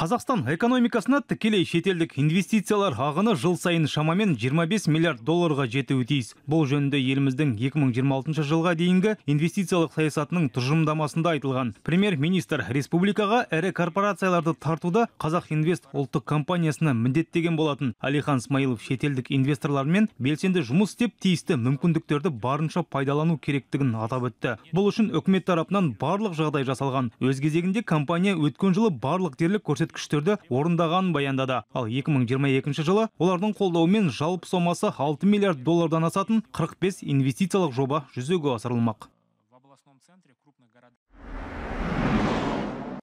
Қазақстан экономикасына тікелей шетелдік инвестициялар ағыны жыл сайын шамамен 25 миллиард долларға жетуі тиіс. Бұл жөнінде еліміздің 2026 жылға дейінгі инвестициялық саясатының тұжырымдамасында айтылған. Премьер-министр республикаға ірі корпорацияларды тартуды Қазақ Инвест ұлттық компаниясына міндеттеген болатын. Алихан Смайылов шетелдік инвесторлармен белсенді жұмыс істеп тиісті мүмкіндіктерді барынша пайдалану керектігін атап өтті. Бұл үшін үкімет тарапынан барлық жағдай жасалған. Өз кезегінде компания өткен жылы барлық дерлік көрсет көрсеткіштерді орындағанын баяндады ал 2022 жылы олардың қолдауымен жалпы сомасы 6 миллиард доллардан асатын 45 инвестициялық жоба жүзеге асырылмақ